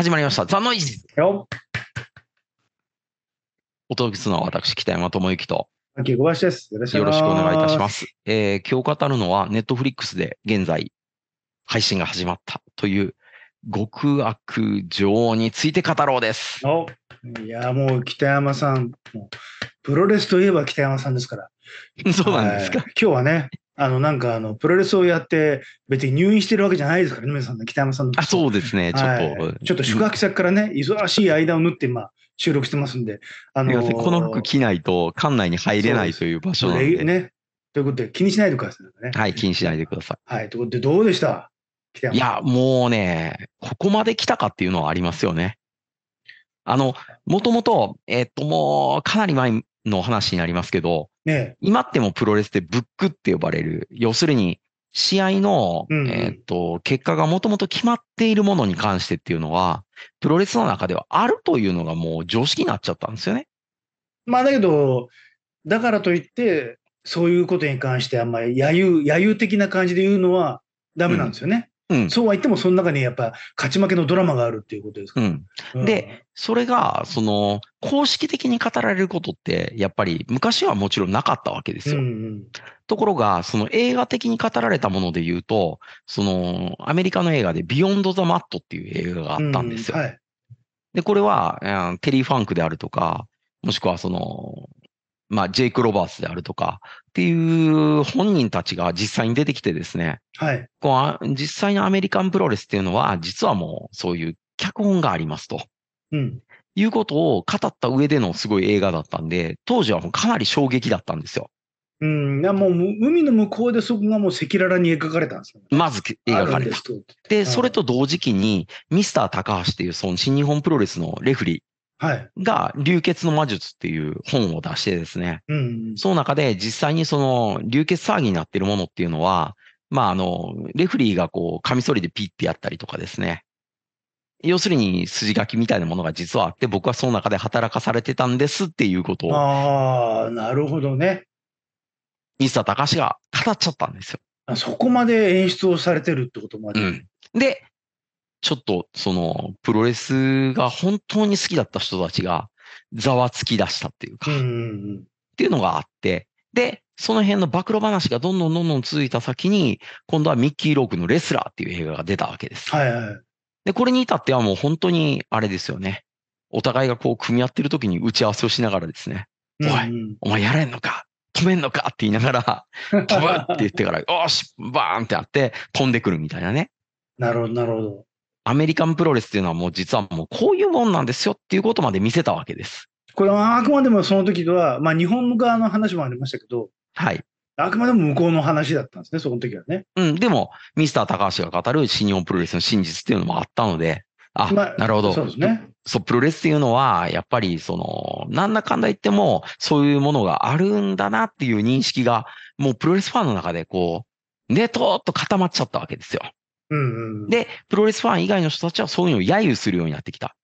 始まりました。ザ・ノイズよお届けするのは私、北山智之と。よろしくお願いいたします。えー、今日語るのは、ネットフリックスで現在、配信が始まったという、極悪女王について語ろうです。いや、もう北山さん、プロレスといえば北山さんですから。そうなんですか。今日はね、あの、なんか、あの、プロレスをやって、別に入院してるわけじゃないですからね、皆さんの、北山さんの。あ、そうですね、ちょっと、はい。ちょっと宿泊先からね、忙しい間を縫って、まあ、収録してますんで。あのー、この服着ないと、館内に入れないという場所なんで。でね。ということで、気にしないでください、ね。はい、気にしないでください。はい、ということで、どうでしたいや、もうね、ここまで来たかっていうのはありますよね。あの、もともと、えっと、もう、かなり前の話になりますけど、ね、今ってもプロレスってブックって呼ばれる、要するに試合の、うんえー、と、結果がもともと決まっているものに関してっていうのは、プロレスの中ではあるというのがもう常識になっちゃったんですよね。まあだけど、だからといって、そういうことに関してあんまり揶揄、揶揄的な感じで言うのはダメなんですよね。うん、そうは言っても、その中にやっぱ勝ち負けのドラマがあるっていうことですか、うんうん、で、それが、その、公式的に語られることって、やっぱり昔はもちろんなかったわけですよ。うんうん、ところが、その映画的に語られたもので言うと、その、アメリカの映画で、ビヨンド・ザ・マットっていう映画があったんですよ。はい、で、これは、テリー・ファンクであるとか、もしくはその、まあ、ジェイク・ロバーツであるとかっていう本人たちが実際に出てきてですね、はい、こう実際のアメリカンプロレスっていうのは、実はもうそういう脚本がありますと。うん、いうことを語った上でのすごい映画だったんで、当時はもうかなり衝撃だったんですよ。うん、もう海の向こうでそこがもう赤裸々に描かれたんですよ、ね。まず描かれた。で、はい、それと同時期に、ミスター高橋っていうその新日本プロレスのレフリー、はい、が、流血の魔術っていう本を出してですね、うん、その中で実際にその流血騒ぎになってるものっていうのは、まあ、あの、レフリーがこう、カミソリでピッてやったりとかですね。要するに筋書きみたいなものが実はあって、僕はその中で働かされてたんですっていうことを。ああ、なるほどね。水田隆が語っちゃったんですよ。そこまで演出をされてるってことまで。うん、で、ちょっとそのプロレスが本当に好きだった人たちがざわつき出したっていうか、っていうのがあって、で、その辺の暴露話がどんどんどんどん続いた先に、今度はミッキー・ロークのレスラーっていう映画が出たわけです。はいはい。で、これに至ってはもう本当にあれですよね。お互いがこう組み合ってる時に打ち合わせをしながらですね、おい、お前やれんのか止めんのかって言いながら、飛ぶって言ってから、よし、バーンってあって、飛んでくるみたいなね。なるほど、なるほど。アメリカンプロレスっていうのはもう実はもうこういうもんなんですよっていうことまで見せたわけです。これはあくまでもその時は、まあ日本側の話もありましたけど、はい。あくまでも向こうの話だったんですね、その時はね。うん、でも、ミスター高橋が語る新日本プロレスの真実っていうのもあったので、あ、まあ、なるほど。そうですね。そう、プロレスっていうのは、やっぱり、その、なんだかんだ言っても、そういうものがあるんだなっていう認識が、もうプロレスファンの中で、こう、ネとーっと固まっちゃったわけですよ。で、プロレスファン以外の人たちはそういうのを揶揄するようになってきた。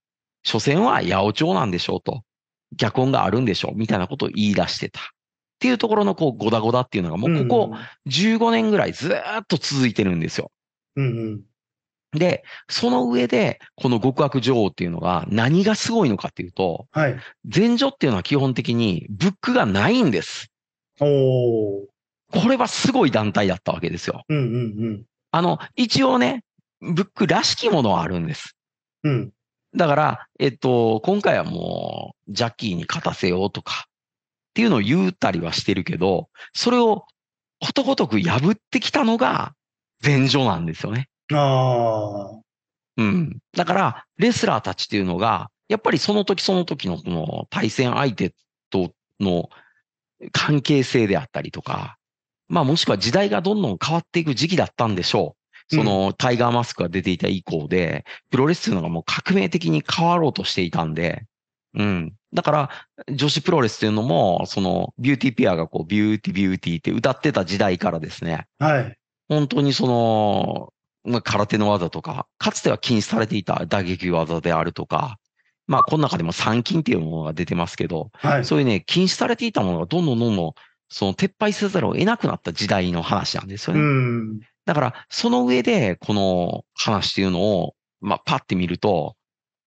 所詮は八百長なんでしょうと。脚本があるんでしょうみたいなことを言い出してた。っていうところのこう、ごだごだっていうのがもうここ15年ぐらいずっと続いてるんですよ。うんうん、で、その上で、この極悪女王っていうのが何がすごいのかっていうと、はい、前女っていうのは基本的にブックがないんです。おこれはすごい団体だったわけですよ。うんうんうん、あの、一応ね、ブックらしきものはあるんです。うん。だから、えっと、今回はもう、ジャッキーに勝たせようとか、っていうのを言うたりはしてるけど、それをことごとく破ってきたのが、前女なんですよね。ああ。うん。だから、レスラーたちっていうのが、やっぱりその時その時のこの対戦相手との関係性であったりとか、まあもしくは時代がどんどん変わっていく時期だったんでしょう。そのタイガーマスクが出ていた以降で、プロレスというのがもう革命的に変わろうとしていたんで、うん。だから、女子プロレスというのも、その、ビューティーピアがこう、ビューティービューティーって歌ってた時代からですね。はい。本当にその、まあ、空手の技とか、かつては禁止されていた打撃技であるとか、まあ、この中でも三金っていうものが出てますけど、はい、そういうね、禁止されていたものがどんどんどんどんその撤廃せざるを得なくなった時代の話なんですよね。うん、だから、その上で、この話っていうのを、まあ、パッて見ると、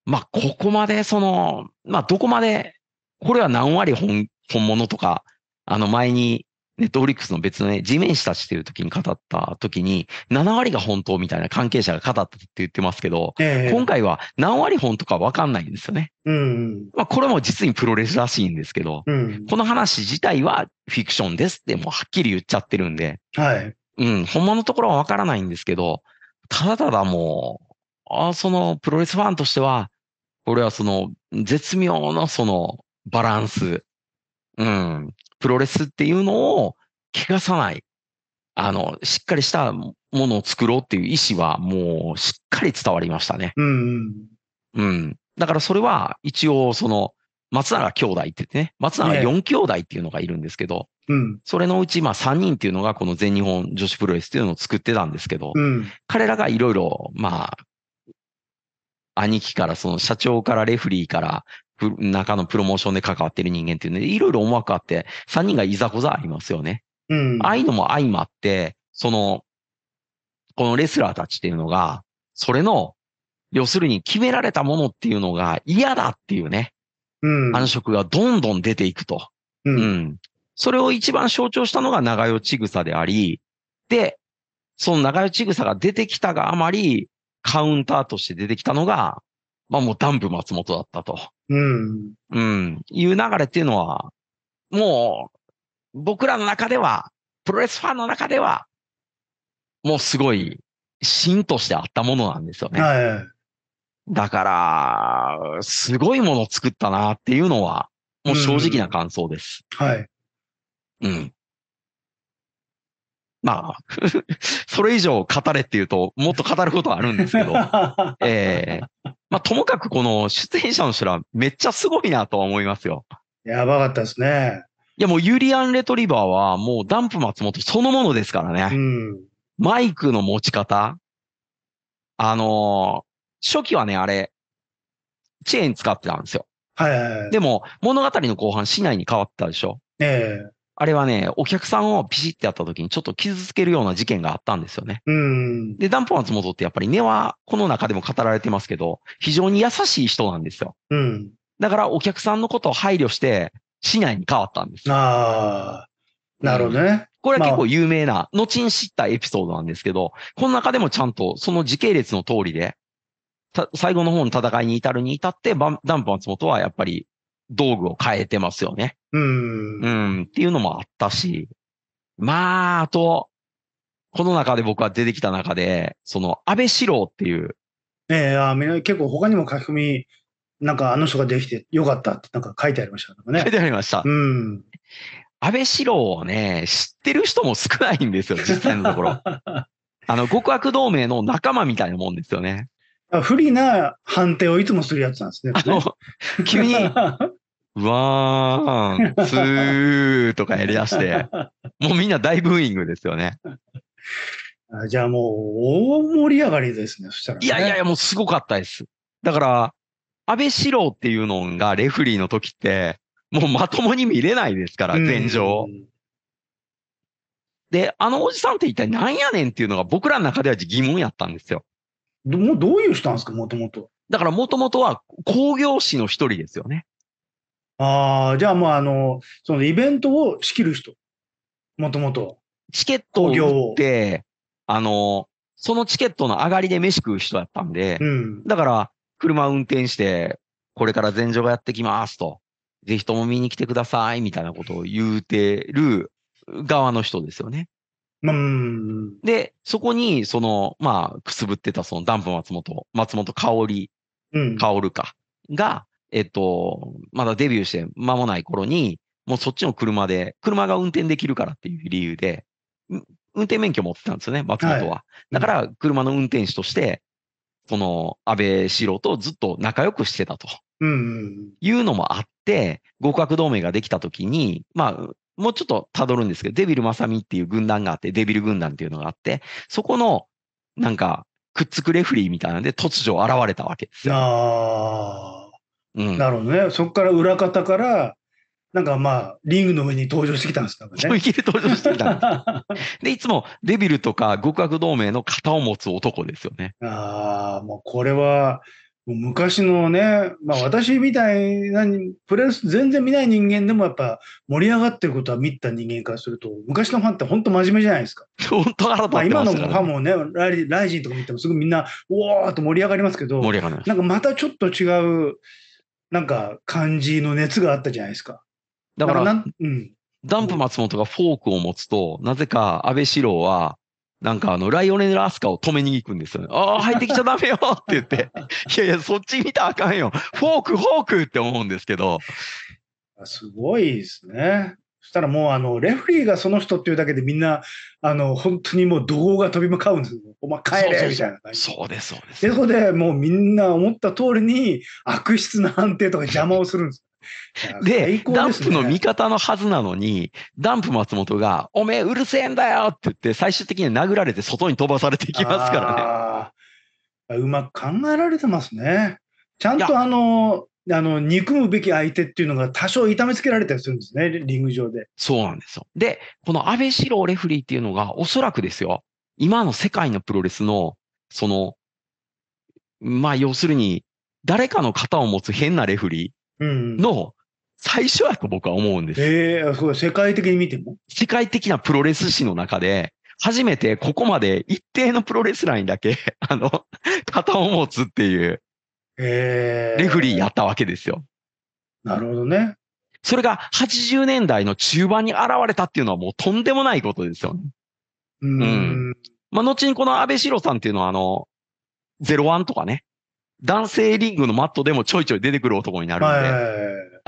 まあ、ここまで、その、まあ、どこまで、これは何割本本物とか、あの前にネットフリックスの別のね、地面師たちっていう時に語った時に、7割が本当みたいな関係者が語ったって言ってますけど、えー、今回は何割本とかわかんないんですよね。うん、まあ、これも実にプロレスらしいんですけど、うん、この話自体はフィクションですってもうはっきり言っちゃってるんで、はい。うん、ほんまのところはわからないんですけど、ただただもう、あそのプロレスファンとしては、これはその絶妙のそのバランス、うん、プロレスっていうのを汚さない、あの、しっかりしたものを作ろうっていう意思はもうしっかり伝わりましたね。うん、うん、だからそれは一応その、松永兄弟って言ってね、松永4兄弟っていうのがいるんですけど、ね、うん、それのうちまあ3人っていうのがこの全日本女子プロレスっていうのを作ってたんですけど、うん、彼らがいろいろまあ兄貴から、その社長からレフリーから、中のプロモーションで関わってる人間っていうので、いろいろ思惑あって、3人がいざこざありますよね。うん。ああいうのも相まって、その、このレスラーたちっていうのが、それの、要するに決められたものっていうのが嫌だっていうね、うん。あのがどんどん出ていくと。うん、うん。それを一番象徴したのが長与ちぐさであり、で、その長与ちぐさが出てきたがあまり、カウンターとして出てきたのが、まあもうダンプ松本だったと。うん。うん。いう流れっていうのは、もう、僕らの中では、プロレスファンの中では、もうすごい、芯としてあったものなんですよね。はい、だから、すごいもの作ったなっていうのは、もう正直な感想です。うん、はい。うん。まあ、それ以上語れっていうと、もっと語ることはあるんですけど、ええー、まあ、ともかくこの出演者の人らめっちゃすごいなとは思いますよ。やばかったですね。いや、もうユリアン・レトリバーはもうダンプ松本そのものですからね。うん、マイクの持ち方。あのー、初期はね、あれ、チェーン使ってたんですよ。はいはい、はい、でも、物語の後半、市内に変わったでしょ。ええーあれはね、お客さんをピシってやった時にちょっと傷つけるような事件があったんですよね。うん。で、ダンプ松本ってやっぱり根は、この中でも語られてますけど、非常に優しい人なんですよ。うん。だからお客さんのことを配慮して、市内に変わったんです。ああ。なるほどね、うん。これは結構有名な、まあ、後に知ったエピソードなんですけど、この中でもちゃんとその時系列の通りで、最後の方の戦いに至るに至って、ダンプ松本はやっぱり道具を変えてますよね。うん。うん、っていうのもあったし、まあ、あと、この中で僕は出てきた中で、その、安倍四郎っていう。ええー、あ結構他にも書き込み、なんかあの人ができてよかったってなんか書いてありましたね。書いてありました。うん。安倍四郎をね、知ってる人も少ないんですよ、実際のところ。あの、極悪同盟の仲間みたいなもんですよね。不利な判定をいつもするやつなんですね。あの、急に、ワン、ツーとかやりだして、もうみんな大ブーイングですよね。じゃあもう大盛り上がりですね、そしたら、ね、いやいやいや、もうすごかったです。だから、安倍四郎っていうのがレフリーの時って、もうまともに見れないですから、現状。で、あのおじさんって一体何やねんっていうのが僕らの中では疑問やったんですよ。どもうどういう人なんですか、もともと。だからもともとは工業士の一人ですよね。ああ、じゃあもうあの、そのイベントを仕切る人。もともと。チケットを売って、あの、そのチケットの上がりで飯食う人だったんで、うん、だから、車運転して、これから前場がやってきますと、ぜひとも見に来てください、みたいなことを言うてる側の人ですよね。うん、で、そこに、その、まあ、くすぶってた、その、ダンプ松本、松本香織、うん、香るか、が、えっと、まだデビューして間もない頃に、もうそっちの車で、車が運転できるからっていう理由で、運転免許持ってたんですよね、松本は。はい、だから、車の運転手として、その、安倍四郎とずっと仲良くしてたと。いうのもあって、合格同盟ができた時に、まあ、もうちょっと辿るんですけど、デビル・正美っていう軍団があって、デビル軍団っていうのがあって、そこの、なんか、くっつくレフリーみたいなんで突如現れたわけですよ。なるほどね。そこから裏方から、なんかまあ、リングの上に登場してきたんですかね。衝撃で登場してきたで いつもデビルとか極悪同盟の型を持つ男ですよね。ああ、もうこれは、昔のね、まあ私みたいな、プレス全然見ない人間でもやっぱ盛り上がってることは見た人間からすると、昔のファンって本当真面目じゃないですか。本当新た、今のファンもね、ライライジンとか見てもすぐみんな、うおーっと盛り上がりますけど、なんかまたちょっと違う、なんか感じの熱があったじゃないですか。だから、からうん、ダンプ松本がフォークを持つと、なぜか安倍四郎は、なんかあの、ライオネル・アスカを止めに行くんですよね。ああ、入ってきちゃダメよって言って。いやいや、そっち見たらあかんよ。フォーク、フォークって思うんですけど。すごいですね。そしたらもうあの、レフリーがその人っていうだけでみんな、あの、本当にもう怒号が飛び向かうんですよ。お前帰れみたいな感じ。そうです、そうです。で、そこでもうみんな思った通りに悪質な判定とか邪魔をするんです。でで、ね、ダンプの味方のはずなのに、ダンプ松本が、おめえうるせえんだよって言って、最終的に殴られて外に飛ばされていきますからね。うまく考えられてますね。ちゃんとあの、あの、憎むべき相手っていうのが多少痛めつけられたりするんですね、リング上で。そうなんですよ。で、この安倍四郎レフリーっていうのが、おそらくですよ、今の世界のプロレスの、その、まあ、要するに、誰かの型を持つ変なレフリーの最初やと僕は思うんです。うん、ええー、そう、世界的に見ても世界的なプロレス史の中で、初めてここまで一定のプロレスラインだけ、あの、型を持つっていう、えー、レフリーやったわけですよ。なるほどね。それが80年代の中盤に現れたっていうのはもうとんでもないことですよね。うんまあ、後にこの安倍四郎さんっていうのはあの、01とかね、男性リングのマットでもちょいちょい出てくる男になるんで、はい、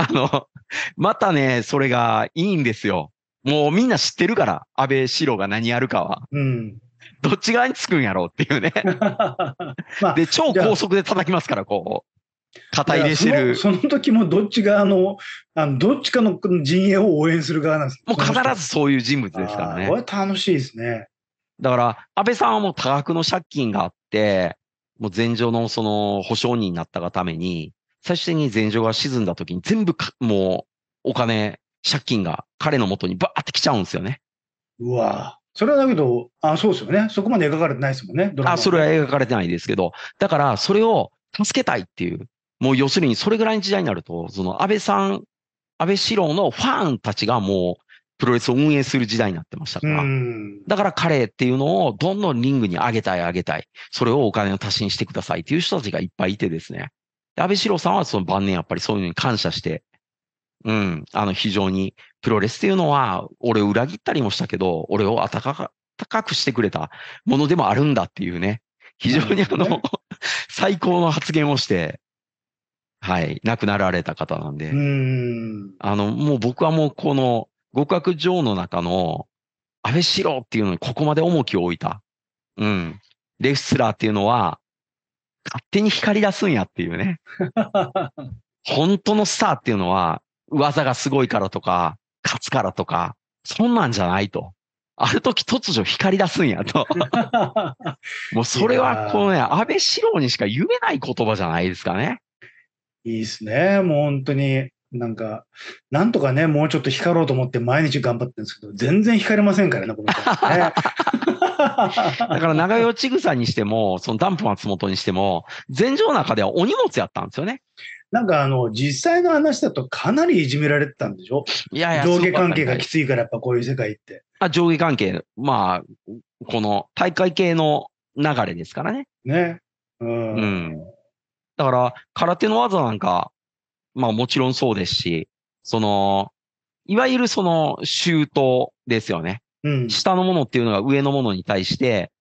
あの、またね、それがいいんですよ。もうみんな知ってるから、安倍四郎が何やるかは。うん。どっち側につくんやろうっていうね まあ、で、超高速で叩きますから、こう、肩入れしてるそ。その時もどっち側の、あのどっちかの陣営を応援する側なんですもう必ずそういう人物ですからね。これ楽しいですね。だから、安倍さんはもう多額の借金があって、もう前場のその保証人になったがために、最終的に前場が沈んだ時に全部もうお金、借金が彼のもとにバーって来ちゃうんですよね。うわそれはだけど、あそうですよね。そこまで描かれてないですもんね。あそれは描かれてないですけど、だからそれを助けたいっていう、もう要するにそれぐらいの時代になると、その安倍さん、安倍四郎のファンたちがもう、プロレスを運営する時代になってましたから。だから彼っていうのをどんどんリングに上げたい上げたい。それをお金を足しにしてくださいっていう人たちがいっぱいいてですね。安倍四郎さんはその晩年やっぱりそういうのに感謝してうん、あの、非常に、プロレスっていうのは、俺を裏切ったりもしたけど、俺を温かくしてくれたものでもあるんだっていうね、非常にあの、ね、最高の発言をして、はい、亡くなられた方なんで、んあの、もう僕はもうこの、極悪女王の中の、安倍四郎っていうのにここまで重きを置いた。うん。レスラーっていうのは、勝手に光り出すんやっていうね。本当のスターっていうのは、技がすごいからとか、勝つからとか、そんなんじゃないと。ある時突如光り出すんやと。もうそれはこのね、安倍四郎にしか言えない言葉じゃないですかね。いいですね。もう本当に、なんか、なんとかね、もうちょっと光ろうと思って毎日頑張ってるんですけど、全然光れませんからね、この人、ね。だから長与千草にしても、そのダンプ松本にしても、全城の中ではお荷物やったんですよね。なんかあの、実際の話だとかなりいじめられてたんでしょいやいや、上下関係がきついからやっぱこういう世界って。あ、上下関係、まあ、この大会系の流れですからね。ね。うん。うん、だから、空手の技なんか、まあもちろんそうですし、その、いわゆるその、周到ですよね。うん、下のものっていうのが上のものに対して、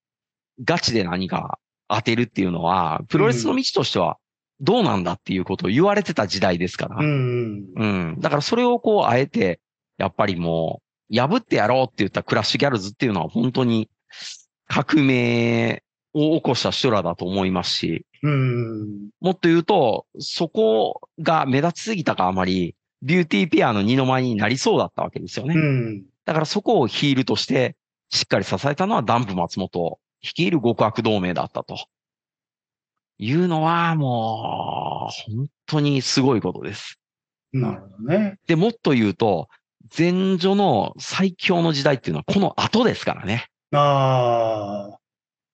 ガチで何か当てるっていうのは、プロレスの道としては、どうなんだっていうことを言われてた時代ですから。うん、うん、だからそれをこう、あえて、やっぱりもう、破ってやろうって言ったクラッシュギャルズっていうのは本当に革命を起こした人らだと思いますし、うん、もっと言うと、そこが目立ちすぎたかあまり、ビューティーペアの二の舞になりそうだったわけですよね。うん、だからそこをヒールとしてしっかり支えたのはダンプ松本率いる極悪同盟だったと。いうのはもう、本当にすごいことです。なるほどね。で、もっと言うと、前女の最強の時代っていうのはこの後ですからね。ああ。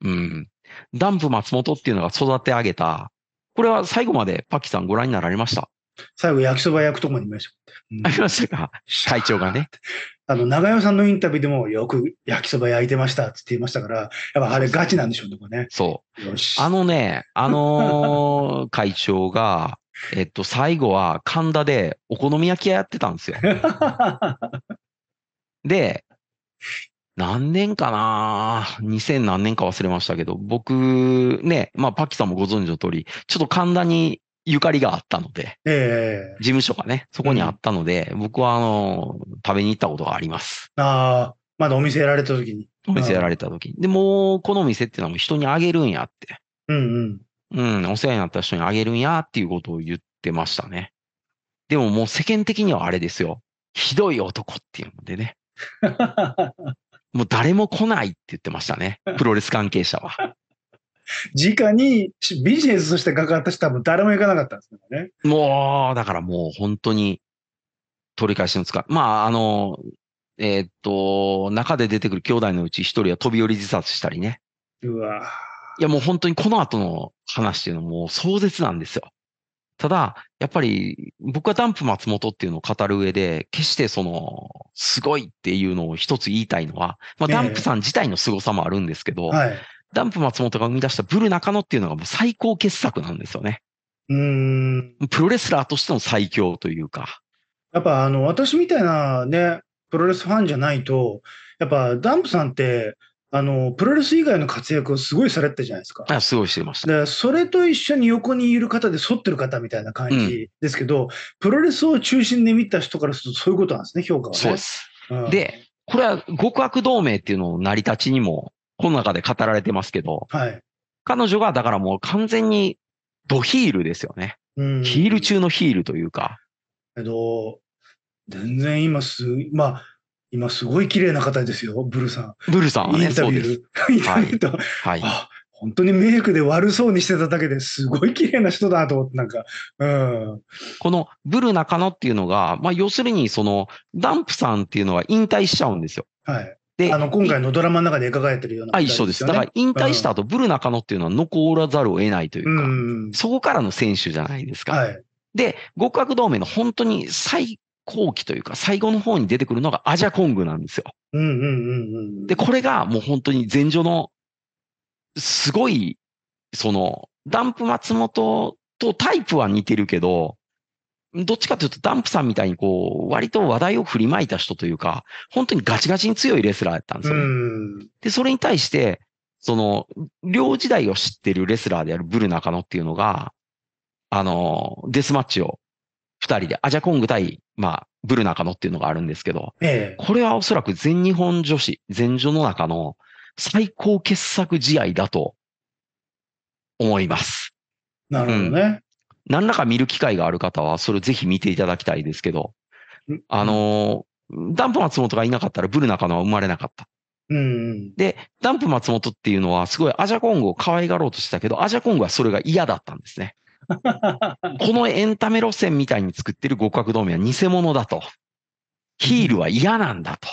うん。ダンプ松本っていうのが育て上げた、これは最後までパキさんご覧になられました最後焼きそば焼くとこにい見ました。うん、ありましたか会 長がね。あの、長山さんのインタビューでもよく焼きそば焼いてましたって言いましたから、やっぱあれガチなんでしょうね、これね。そう。よし。あのね、あの 会長が、えっと、最後は神田でお好み焼き屋やってたんですよ。で、何年かな2000何年か忘れましたけど、僕ね、まあパッキさんもご存知の通り、ちょっと神田にゆかりがあったので、え事務所がね、そこにあったので、僕はあの、食べに行ったことがあります。ああ、まだお店やられた時に。お店やられた時に。で、もこの店っていうのはも人にあげるんやって。うんうん。うん、お世話になった人にあげるんやっていうことを言ってましたね。でももう世間的にはあれですよ。ひどい男っていうのでね。もう誰も来ないって言ってましたね。プロレス関係者は。直にビジネスとしてわった人た、多分誰も行かなかったんですね。もう、だからもう本当に取り返しのつか、まあ、あの、えー、っと、中で出てくる兄弟のうち一人は飛び降り自殺したりね。うわいやもう本当にこの後の話っていうのも壮絶なんですよ。ただ、やっぱり僕はダンプ松本っていうのを語る上で、決してその、すごいっていうのを一つ言いたいのは、まあ、ダンプさん自体の凄さもあるんですけど、えーはい、ダンプ松本が生み出したブル中野っていうのがもう最高傑作なんですよね。うん。プロレスラーとしての最強というか。やっぱあの、私みたいなね、プロレスファンじゃないと、やっぱダンプさんって、あの、プロレス以外の活躍をすごいされてたじゃないですか。あ、すごいしてました。で、それと一緒に横にいる方で反ってる方みたいな感じですけど、うん、プロレスを中心で見た人からするとそういうことなんですね、評価はね。そうです。うん、で、これは極悪同盟っていうのを成り立ちにもこの中で語られてますけど、はい、彼女がだからもう完全にドヒールですよね。ヒール中のヒールというか。えっと、全然今す、まあ、今すごい綺麗な方ですよ、ブルさん。ブルさんはね、インタビュー。インタビューと、はい、はい本当にメイクで悪そうにしてただけですごい綺麗な人だと思って、なんか、うん。このブル中野っていうのが、まあ要するにそのダンプさんっていうのは引退しちゃうんですよ。はい。であの今回のドラマの中で描かれてるような、ね、一緒です。だから引退した後、うん、ブル中野っていうのは残らざるを得ないというか、うん、そこからの選手じゃないですか。はい、で、極悪同盟の本当に最後期というか、最後の方に出てくるのがアジャコングなんですよ。ううううんんんん。で、これがもう本当に前場の、すごい、その、ダンプ松本とタイプは似てるけど、どっちかというとダンプさんみたいにこう、割と話題を振りまいた人というか、本当にガチガチに強いレスラーだったんですよ、で、それに対して、その、両時代を知ってるレスラーであるブル中野っていうのが、あの、デスマッチを二人で、アジャコング対、まあ、ブル中野っていうのがあるんですけど、ええ、これはおそらく全日本女子、全女の中の最高傑作試合だと思います。なるほどね。うん何らか見る機会がある方は、それをぜひ見ていただきたいですけど、あの、ダンプ松本がいなかったらブル中野は生まれなかった。で、ダンプ松本っていうのはすごいアジャコングを可愛がろうとしたけど、アジャコングはそれが嫌だったんですね。このエンタメ路線みたいに作ってる合格同盟は偽物だと。ヒールは嫌なんだと。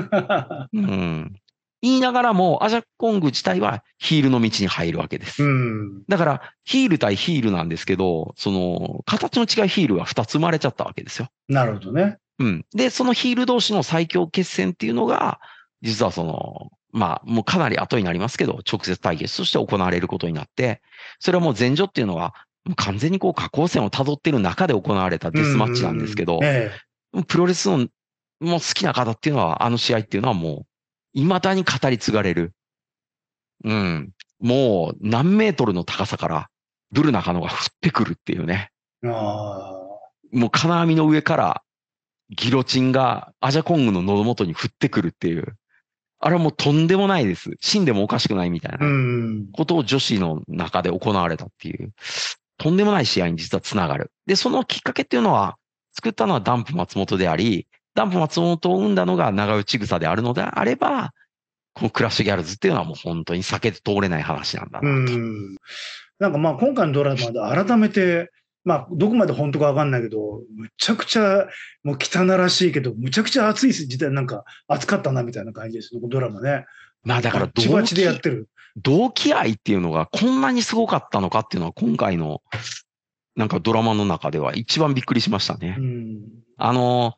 うん、言いながらも、アジャックコング自体はヒールの道に入るわけです。うん、だから、ヒール対ヒールなんですけど、その、形の違いヒールが2つ生まれちゃったわけですよ。なるほどね。うん。で、そのヒール同士の最強決戦っていうのが、実はその、まあ、もうかなり後になりますけど、直接対決として行われることになって、それはもう前女っていうのは、完全にこう、下降線を辿ってる中で行われたデスマッチなんですけど、ええ、プロレスのもう好きな方っていうのは、あの試合っていうのはもう、未だに語り継がれる。うん。もう何メートルの高さからブル中野が降ってくるっていうね。もう金網の上からギロチンがアジャコングの喉元に降ってくるっていう。あれはもうとんでもないです。死んでもおかしくないみたいなことを女子の中で行われたっていう、とんでもない試合に実は繋がる。で、そのきっかけっていうのは、作ったのはダンプ松本であり、ダンプ松本を生んだのが長内草であるのであれば、このクラッシュギャルズっていうのはもう本当に避けて通れない話なんだなと。んなんかまあ今回のドラマで改めて、まあどこまで本当かわかんないけど、むちゃくちゃもう汚らしいけど、むちゃくちゃ暑い時代なんか暑かったなみたいな感じですドラマね。まあだから同期でやってる同期愛っていうのがこんなにすごかったのかっていうのは今回のなんかドラマの中では一番びっくりしましたね。うん、あの、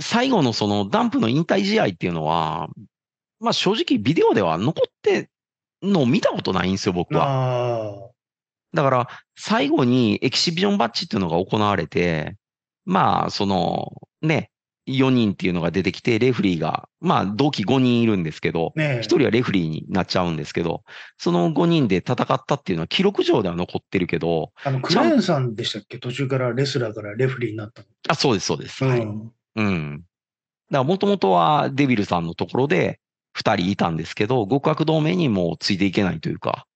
最後のそのダンプの引退試合っていうのは、まあ正直ビデオでは残ってのを見たことないんですよ、僕は。だから、最後にエキシビジョンバッジっていうのが行われて、まあ、その、ね、4人っていうのが出てきて、レフリーが、まあ、同期5人いるんですけど、ね、1人はレフリーになっちゃうんですけど、その5人で戦ったっていうのは記録上では残ってるけど。あの、クラーンさんでしたっけ途中からレスラーからレフリーになったあ、そうです、そうです、うん、はい。うん。だからもともとはデビルさんのところで2人いたんですけど、極悪同盟にもうついていけないというか、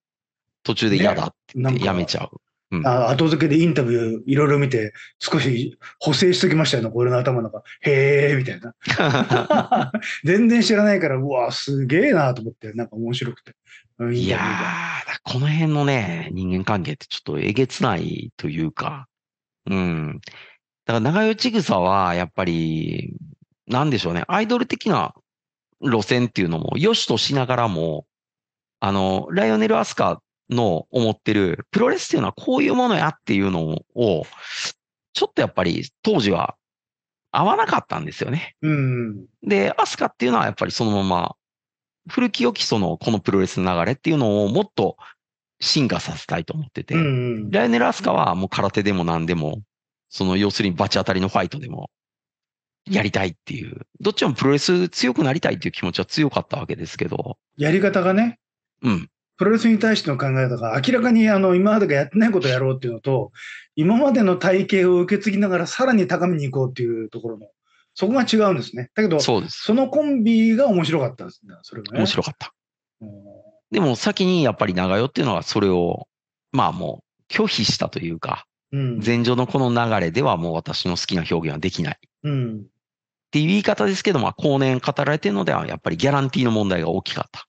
途中で嫌だってやめちゃう。ね、うん、後付けでインタビューいろいろ見て、少し補正しときましたよ俺の頭の中。へえーみたいな。全然知らないから、うわ、すげえなと思って、なんか面白くて。いやー、この辺のね、人間関係ってちょっとえげつないというか、うん。だから長与ちぐさは、やっぱり、なんでしょうね、アイドル的な路線っていうのも、良しとしながらも、あの、ライオネル・アスカの思ってる、プロレスっていうのはこういうものやっていうのを、ちょっとやっぱり当時は合わなかったんですよね。うん、で、アスカっていうのはやっぱりそのまま、古き良きその、このプロレスの流れっていうのをもっと進化させたいと思ってて、うん、ライオネル・アスカはもう空手でも何でも、その要するにバチ当たりのファイトでもやりたいっていう、どっちもプロレス強くなりたいっていう気持ちは強かったわけですけど。やり方がね。うん。プロレスに対しての考え方が明らかにあの今までがやってないことをやろうっていうのと、今までの体系を受け継ぎながらさらに高めに行こうっていうところの、そこが違うんですね。だけど、そうですそのコンビが面白かったんですね、それが、ね、面白かった。うん、でも先にやっぱり長代っていうのはそれを、まあもう拒否したというか、うん、前情のこの流れではもう私の好きな表現はできない。うん、っていう言い方ですけど、まあ、後年語られてるのでは、やっぱりギャランティーの問題が大きかった。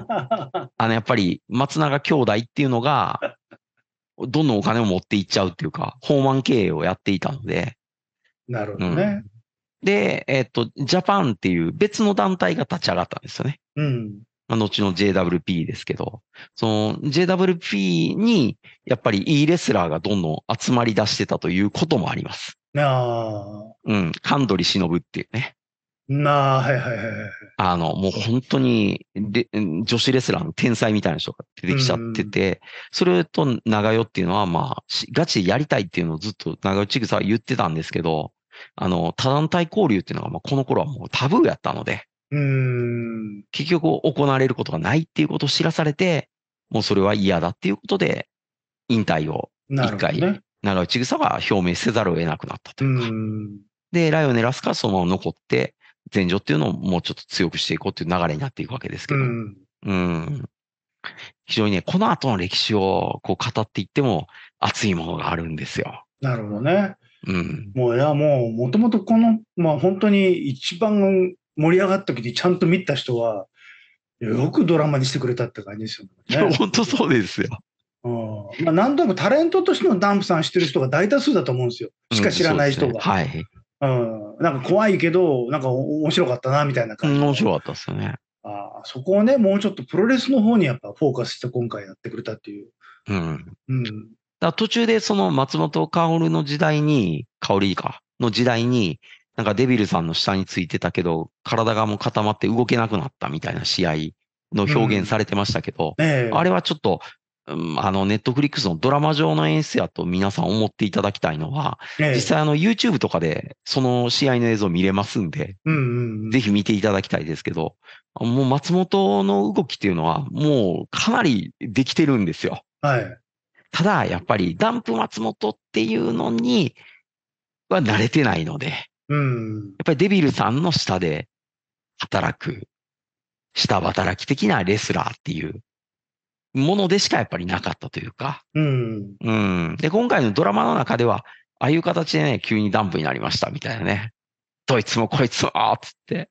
あの、やっぱり松永兄弟っていうのが、どんどんお金を持っていっちゃうっていうか、法満経営をやっていたので。なるほどね。うん、で、えっ、と、ジャパンっていう別の団体が立ち上がったんですよね。うん。後の JWP ですけど、その JWP にやっぱりいいレスラーがどんどん集まり出してたということもあります。なあ。うん、カンドリ忍っていうね。なあ、はいはいはい。あの、もう本当にレ、女子レスラーの天才みたいな人が出てきちゃってて、うん、それと長代っていうのは、まあ、ガチでやりたいっていうのをずっと長代ちぐさは言ってたんですけど、あの、多団体交流っていうのが、まあ、この頃はもうタブーやったので、うん。結局行われることがないっていうことを知らされて、もうそれは嫌だっていうことで、引退を一回、長内草が表明せざるを得なくなったというか。で、ライオネラスからそのまま残って、前女っていうのをもうちょっと強くしていこうっていう流れになっていくわけですけど。うん非常にね、この後の歴史をこう語っていっても熱いものがあるんですよ。なるほどね。うん。もういや、もう、もともとこの、まあ本当に一番盛り上がった時にちゃんと見た人は、よくドラマにしてくれたって感じですよね。本当そうですよ。うんまあ、何となくタレントとしてのダンプさんしてる人が大多数だと思うんですよ。しか知らない人が。うんね、はい。うん、なんか怖いけど、なんか面白かったなみたいな感じ。面白かったですね。あそこをね、もうちょっとプロレスの方にやっぱフォーカスして今回やってくれたっていう。うん。うん、だ途中でその松本薫の時代に、薫りか、の時代に、なんかデビルさんの下についてたけど、体がもう固まって動けなくなったみたいな試合の表現されてましたけど、うんあれはちょっと、うん、あの、ネットフリックスのドラマ上の演出やと皆さん思っていただきたいのは、実際あの YouTube とかでその試合の映像見れますんで、うんうんうん、ぜひ見ていただきたいですけど、もう松本の動きっていうのはもうかなりできてるんですよ。はい。ただ、やっぱりダンプ松本っていうのには慣れてないので、うん。やっぱりデビルさんの下で働く、下働き的なレスラーっていうものでしかやっぱりなかったというか。うん。うん。で、今回のドラマの中では、ああいう形でね、急にダンプになりましたみたいなね。どいつもこいつも、あつって。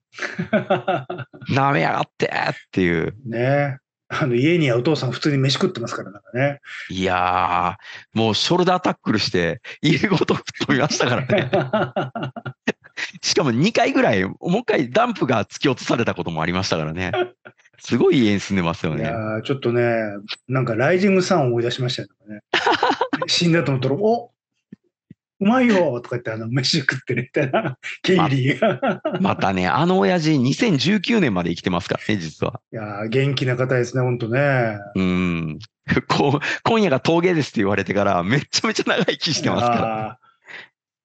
舐めやがってっていう。ねあの、家にはお父さん普通に飯食ってますから、なんかね。いやー、もうショルダータックルして、家ごと吹っ飛びましたからね。しかも2回ぐらい、もう1回ダンプが突き落とされたこともありましたからね。すごい家住んでますよね。いやちょっとね、なんかライジングサンを思い出しましたよね。死んだと思ったら、おうまいよとか言って、あの、飯食ってるみたいな、ケイリーがま。またね、あの親父、2019年まで生きてますからね、実は。いや元気な方ですね、ほんとね。うん。こう、今夜が峠ですって言われてから、めちゃめちゃ長生きしてますから。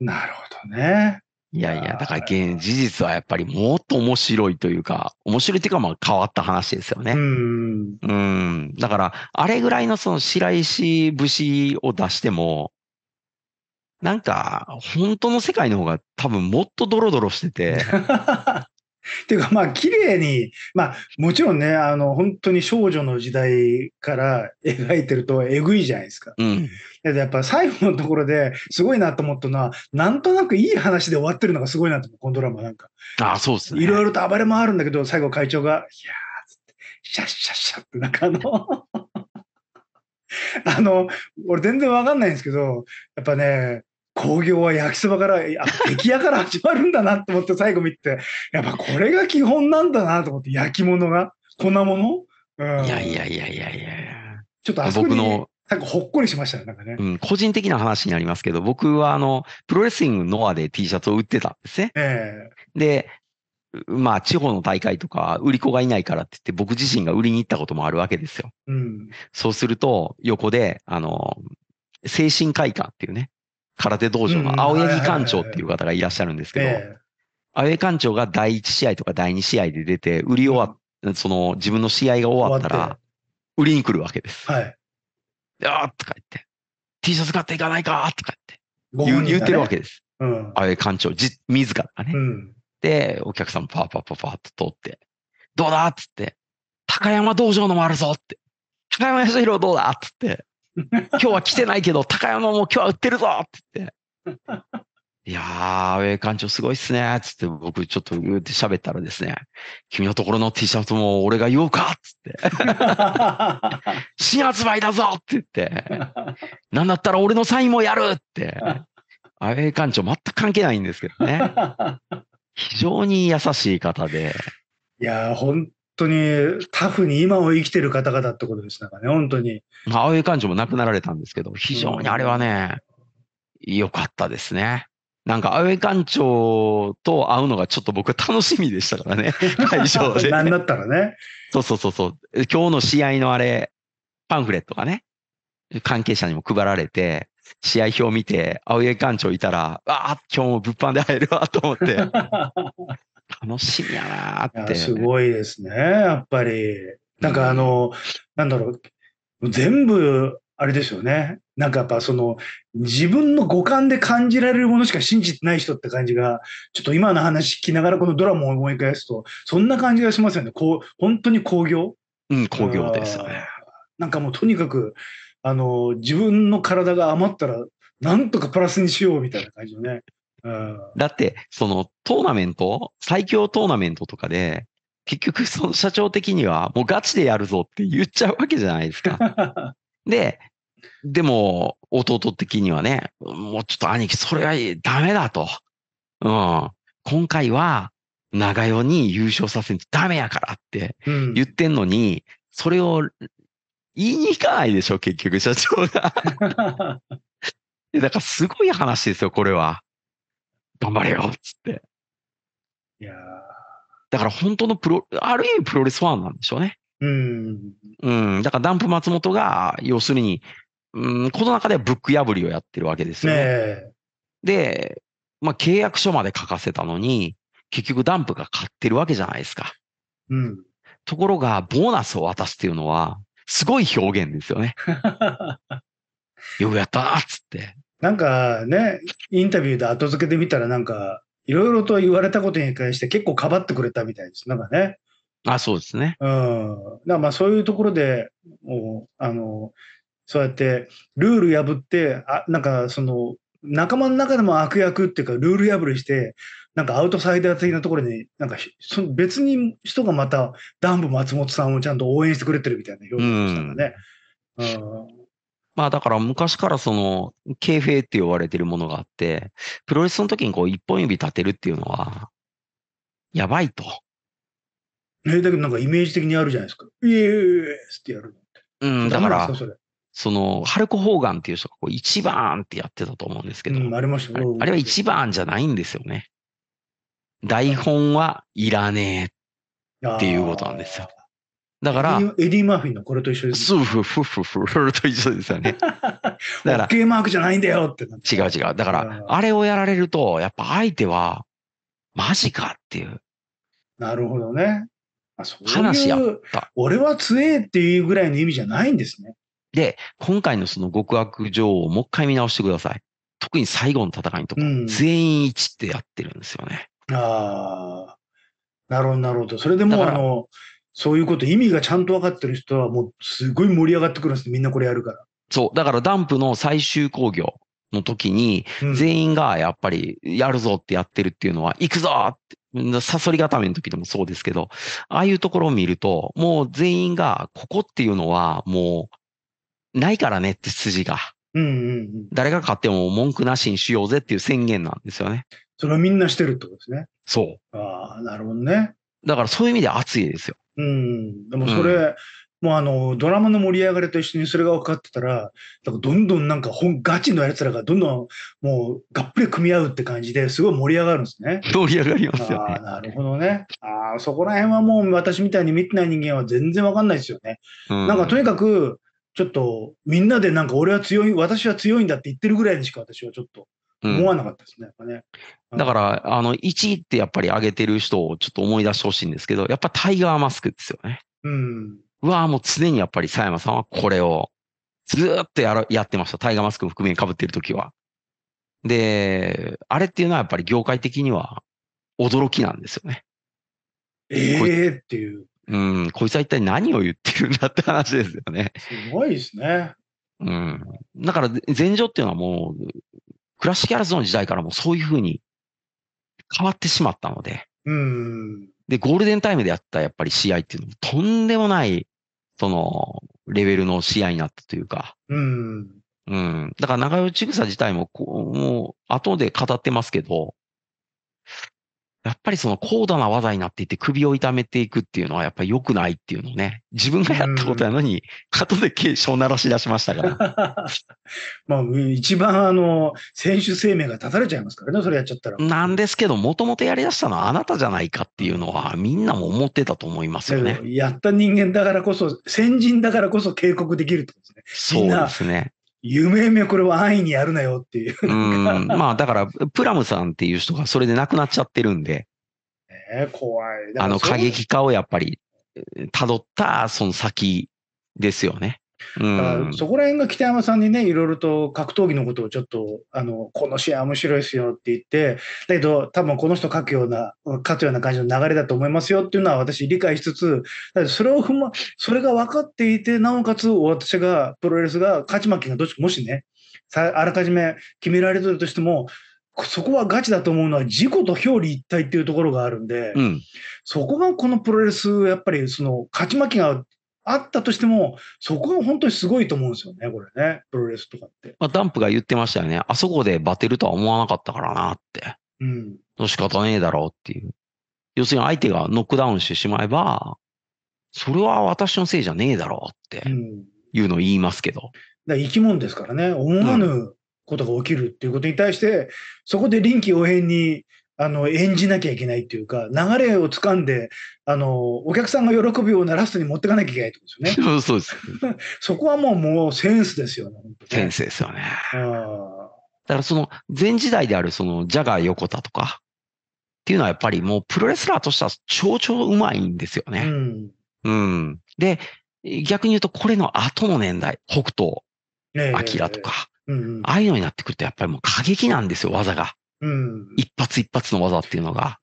なるほどね。いやいや、だから現事実はやっぱりもっと面白いというか、面白いというかまあ変わった話ですよね。うん。うん。だから、あれぐらいのその白石節を出しても、なんか、本当の世界の方が多分もっとドロドロしてて、っていうかまあ綺麗にまあもちろんねあの本当に少女の時代から描いてるとえぐいじゃないですか。うん、やっぱ最後のところですごいなと思ったのはなんとなくいい話で終わってるのがすごいなと思うこのドラマなんか。あそうですね。いろいろと暴れ回るんだけど最後会長が「いやー」つって「シャッシャッシャッ」ってなんかあの あの俺全然わかんないんですけどやっぱね工業は焼きそばから出来屋から始まるんだなと思って最後見てやっぱこれが基本なんだなと思って焼き物が粉物、うん、いやいやいやいやいやちょっとあそこになんかほっこりしましたね、なんかね。うん、個人的な話になりますけど、僕はあの、プロレスリングノアで T シャツを売ってたんですね。えー、で、まあ、地方の大会とか、売り子がいないからって言って、僕自身が売りに行ったこともあるわけですよ。うん、そうすると、横で、あの、精神会館っていうね、空手道場の青柳館長っていう方がいらっしゃるんですけど、青柳館長が第1試合とか第2試合で出て、売り終わっ、うん、その自分の試合が終わったら、売りに来るわけです。はい。あーとか言って、T シャツ買っていかないかとか言って、言,、ね、言ってるわけです。うん。青柳館長、じ、自らね。うん。で、お客さんパーパーパーパーっと通って、どうだっつって、高山道場のもあるぞって、高山康弘どうだっつって、今日は来てないけど、高山も今日は売ってるぞって言って。いやー、ウェイ館長すごいっすね。つって僕ちょっとって喋ったらですね、君のところの T シャツも俺が言おうかつって。新発売だぞって言って。なんだったら俺のサインもやるって。アウェイ館長全く関係ないんですけどね。非常に優しい方で。いやー、ん当にタフに今を生きてる方々ってことですたかね、本当に。まあ、青い感長もなくなられたんですけど、非常にあれはね、良、うん、かったですね。なんか、青江館長と会うのがちょっと僕楽しみでしたからね、会場で、何だったらね。そうそうそうそう。今日の試合のあれ、パンフレットがね、関係者にも配られて、試合表見て、青江館長いたら、わあ、今日も物販で入るわと思って 楽しみやなって。すごいですね、やっぱり。なんかあの、うん、なんだろう、全部、あれですよね。なんかやっぱその、自分の五感で感じられるものしか信じてない人って感じが、ちょっと今の話聞きながらこのドラマを思い返すと、そんな感じがしますよね。こう、本当に興行うん、興行ですよね。なんかもうとにかく、あの、自分の体が余ったら、なんとかプラスにしようみたいな感じのね。だって、そのトーナメント、最強トーナメントとかで、結局その社長的にはもうガチでやるぞって言っちゃうわけじゃないですか。で、でも弟的にはね、もうちょっと兄貴、それはダメだと。うん。今回は長代に優勝させんとダメやからって言ってんのに、うん、それを言いに行かないでしょ、結局社長が だからすごい話ですよ、これは。頑張れよっつって。いやだから本当のプロ、ある意味プロレスファンなんでしょうね。うん。うん。だからダンプ松本が、要するに、うん、この中ではブック破りをやってるわけですよね。で、まあ契約書まで書かせたのに、結局ダンプが買ってるわけじゃないですか。うん。ところが、ボーナスを渡すっていうのは、すごい表現ですよね。よくやったなっつって。なんかね、インタビューで後付けで見たら、なんか、いろいろと言われたことに関して結構かばってくれたみたいです。なんかね。あ、そうですね。うん。まあそういうところで、もう、あの、そうやってルール破って、あなんかその、仲間の中でも悪役っていうか、ルール破りして、なんかアウトサイダー的なところに、なんかそ別に人がまた、ダンブ松本さんをちゃんと応援してくれてるみたいな表現でしたからね。うん、うんまあだから昔からその、警兵って呼ばれてるものがあって、プロレスの時にこう一本指立てるっていうのは、やばいと。えだけどなんかイメージ的にあるじゃないですか。イエーってやるうん、だから、その、ハルコ・ホーガンっていう人がこう一番ってやってたと思うんですけど、うん、ありましたあれは一番じゃないんですよね。台本はいらねえっていうことなんですよ。だから。エディ・マーフィンのこれと一緒です、ね。そう、ふふふ、それと一緒ですよね。だから。ゲーマークじゃないんだよって違う違う。だから、あれをやられると、やっぱ相手は、マジかっていう。なるほどね。あそういう話やった。俺は強えっていうぐらいの意味じゃないんですね。で、今回のその極悪女王をもう一回見直してください。特に最後の戦いのとこ、うん、全員一ってやってるんですよね。ああ。なるほど、なるほど。それでもうあの、そういうこと意味がちゃんと分かってる人はもうすごい盛り上がってくるんですみんなこれやるから。そう。だからダンプの最終工業の時に、全員がやっぱりやるぞってやってるっていうのは、行くぞって、サソリ固めの時でもそうですけど、ああいうところを見ると、もう全員が、ここっていうのはもう、ないからねって筋が。うんうんうん、誰が勝っても文句なしにしようぜっていう宣言なんですよね。それはみんなしてるってことですね。そう。ああ、なるほどね。だからそういう意味で熱いですよ。うん、でもそれ、うん、もうあのドラマの盛り上がりと一緒にそれが分かってたらだからどんどんなんか本ガチのやつらがどんどんもうがっぷり組み合うって感じですごい盛り上がるんですね。盛り上がりますよ、ね、あなるほどね。あそこら辺はもう私みたいに見てない人間は全然分かんないですよね。うん、なんかとにかくちょっとみんなでなんか俺は強い私は強いんだって言ってるぐらいにしか私はちょっと思わなかったですね、うん、やっぱね。だから、あの、1位ってやっぱり上げてる人をちょっと思い出してほしいんですけど、やっぱタイガーマスクですよね。うん。うわもう常にやっぱり佐山さんはこれをずっとややってました。タイガーマスクも含め被ってる時は。で、あれっていうのはやっぱり業界的には驚きなんですよね。ええー、っていう。うん、こいつは一体何を言ってるんだって話ですよね。すごいですね。うん。だから、前場っていうのはもう、クラシックアルツの時代からもそういうふうに変わってしまったので、うん。で、ゴールデンタイムでやったやっぱり試合っていうのもとんでもない、その、レベルの試合になったというか、うん。うん。だから長与千草自体もこう、もう後で語ってますけど、やっぱりその高度な技になっていて首を痛めていくっていうのはやっぱり良くないっていうのね、自分がやったことなのに、後で警鐘鳴らし出しましたから。まあ、一番あの、選手生命が絶たれちゃいますからね、それやっちゃったら。なんですけど、もともとやり出したのはあなたじゃないかっていうのは、みんなも思ってたと思いますよね。やった人間だからこそ、先人だからこそ警告できるってことですね。そうですね。夢を、これは安易にやるなよっていう。うん。まあだから、プラムさんっていう人がそれで亡くなっちゃってるんで、え、怖い。あの過激化をやっぱり、辿ったその先ですよね。そこら辺が北山さんにねいろいろと格闘技のことをちょっとあのこの試合面白いですよって言ってだけど多分この人書くような書くような感じの流れだと思いますよっていうのは私理解しつつそれを踏まそれが分かっていてなおかつ私がプロレスが勝ち負けがどっちもしねあらかじめ決められてるとしてもそこはガチだと思うのは自己と表裏一体っていうところがあるんで、うん、そこがこのプロレスやっぱりその勝ち負けがあったとしても、そこが本当にすごいと思うんですよね、これね、プロレスとかって。まあ、ダンプが言ってましたよね。あそこでバテるとは思わなかったからなって。うん。の仕方ねえだろうっていう。要するに相手がノックダウンしてしまえば、それは私のせいじゃねえだろうっていうのを言いますけど。うん、だ生き物ですからね、思わぬことが起きるっていうことに対して、うん、そこで臨機応変にあの、演じなきゃいけないっていうか、流れをつかんで、あの、お客さんが喜びをラストに持ってかなきゃいけないってことですよね。そうです。そこはもう、もうセンスですよね。ねセンスですよね。だからその、前時代である、その、ジャガー横田とか、っていうのはやっぱりもうプロレスラーとしては超々うまいんですよね。うん。うん。で、逆に言うと、これの後の年代、北斗、アキとか、ああいうのになってくると、やっぱりもう過激なんですよ、技が。一発一発の技っていうのが。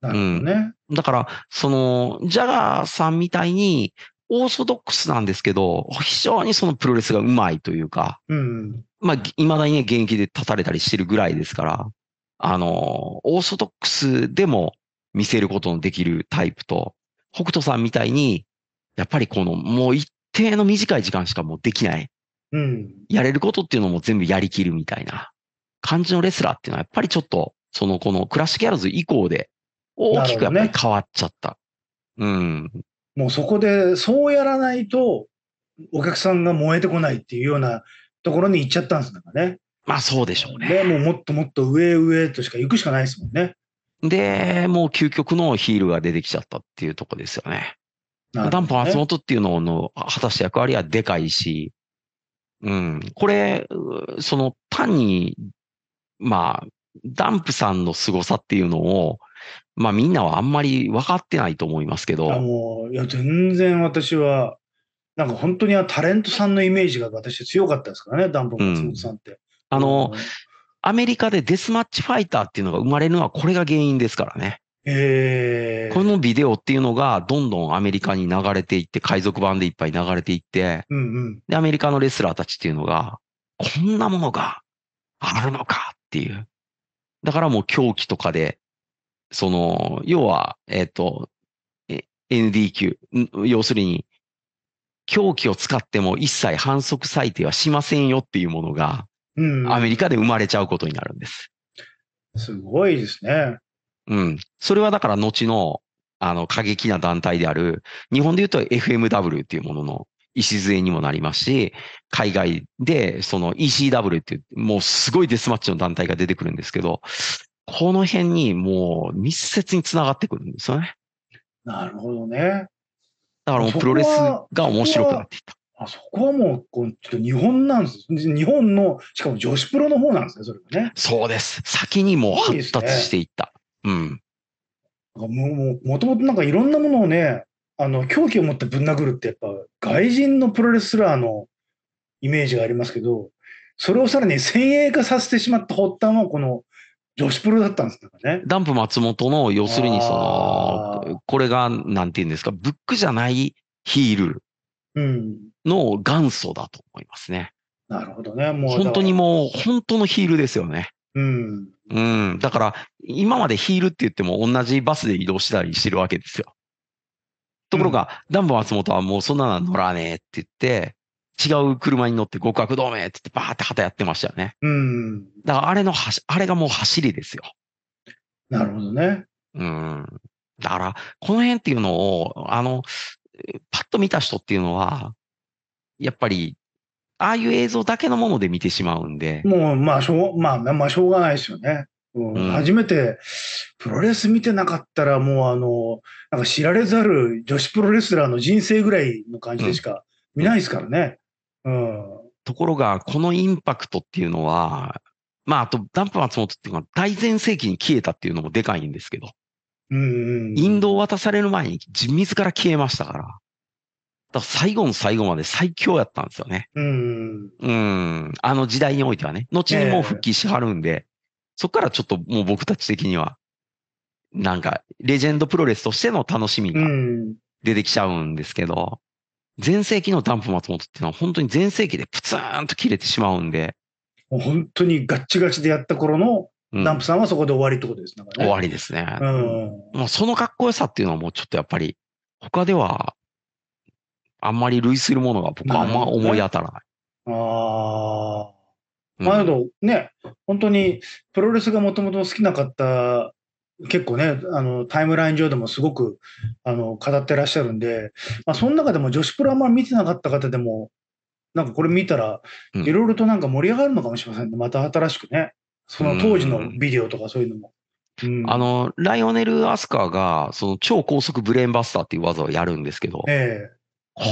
なるほどね。うん、だから、その、ジャガーさんみたいに、オーソドックスなんですけど、非常にそのプロレスがうまいというか、うん、まあ、未だにね、現役で立たれたりしてるぐらいですから、あの、オーソドックスでも見せることのできるタイプと、北斗さんみたいに、やっぱりこの、もう一定の短い時間しかもうできない。うん、やれることっていうのも全部やりきるみたいな。感じのレスラーっていうのはやっぱりちょっと、そのこのクラシックギャルーズ以降で大きくやっぱり変わっちゃった。ね、うん。もうそこで、そうやらないと、お客さんが燃えてこないっていうようなところに行っちゃったんですかね。まあそうでしょうね。もうもっともっと上上としか行くしかないですもんね。で、もう究極のヒールが出てきちゃったっていうとこですよね。ねダンプ松本っていうのの果たして役割はでかいし、うん。これ、その単にまあ、ダンプさんの凄さっていうのを、まあみんなはあんまり分かってないと思いますけど。もう、いや、全然私は、なんか本当にタレントさんのイメージが私強かったですからね、ダンプ松本さんって。うん、あの、うん、アメリカでデスマッチファイターっていうのが生まれるのはこれが原因ですからね。えー、このビデオっていうのがどんどんアメリカに流れていって、海賊版でいっぱい流れていって、うんうん、で、アメリカのレスラーたちっていうのが、こんなものがあるのかっていう。だからもう狂気とかで、その、要は、えっ、ー、と、ND q 要するに、狂気を使っても一切反則裁定はしませんよっていうものが、アメリカで生まれちゃうことになるんです。すごいですね。うん。それはだから後の、あの、過激な団体である、日本で言うと FMW っていうものの礎にもなりますし、海外でその ECW っていう、もうすごいデスマッチの団体が出てくるんですけど、この辺にもう密接につながってくるんですよね。なるほどね。だからもうプロレスが面白くなっていった。あそこはもう、こう日本なんです。日本の、しかも女子プロの方なんですね、それがね。そうです。先にもう発達していった。いいね、うん。ももともとなんかいろんなものをね、あの、狂気を持ってぶん殴るってやっぱ外人のプロレスラーのイメージがありますけど、それをさらに先鋭化させてしまった発端はこの女子プロだったんですね。ダンプ松本の、要するにその、これが、なんて言うんですか、ブックじゃないヒールの元祖だと思いますね。うん、なるほどね。もう。本当にもう、本当のヒールですよね。うん。うん。だから、今までヒールって言っても同じバスで移動したりしてるわけですよ。ところが、ダンボ松本はもうそんなの乗らねえって言って、違う車に乗って極悪同盟って言ってバーって旗やってましたよね。うん。だからあれのはし、あれがもう走りですよ。なるほどね。うん。だから、この辺っていうのを、あの、パッと見た人っていうのは、やっぱり、ああいう映像だけのもので見てしまうんで。もう、まあ、しょう、まあ、まあ、しょうがないですよね。うん、初めてプロレス見てなかったら、もうあの、なんか知られざる女子プロレスラーの人生ぐらいの感じでしか見ないですからね。うん。うん、ところが、このインパクトっていうのは、まあ、あと、ダンプ松本っていうのは大前世紀に消えたっていうのもでかいんですけど、うんうんうん、インドを渡される前に自ら消えましたから。だから最後の最後まで最強やったんですよね。うん、うん。あの時代においてはね。後にもう復帰しはるんで、そこからちょっともう僕たち的には、なんか、レジェンドプロレスとしての楽しみが出てきちゃうんですけど、前世紀のダンプ松本っていうのは本当に前世紀でプツーンと切れてしまうんで。もう本当にガッチガチでやった頃のダンプさんはそこで終わりってことですね。終わりですね。うん。まあそのかっこよさっていうのはもうちょっとやっぱり、他では、あんまり類するものが僕はあんま思い当たらない。ああ。前ど、ね、本当にプロレスがもともと好きなかった、結構ね、あのタイムライン上でもすごくあの語ってらっしゃるんで、まあ、その中でも女子プロあんまり見てなかった方でも、なんかこれ見たら、いろいろとなんか盛り上がるのかもしれませんね、また新しくね、その当時のビデオとかそういうのも。うん、あの、ライオネル・アスカーが、その超高速ブレーンバスターっていう技をやるんですけど、えこ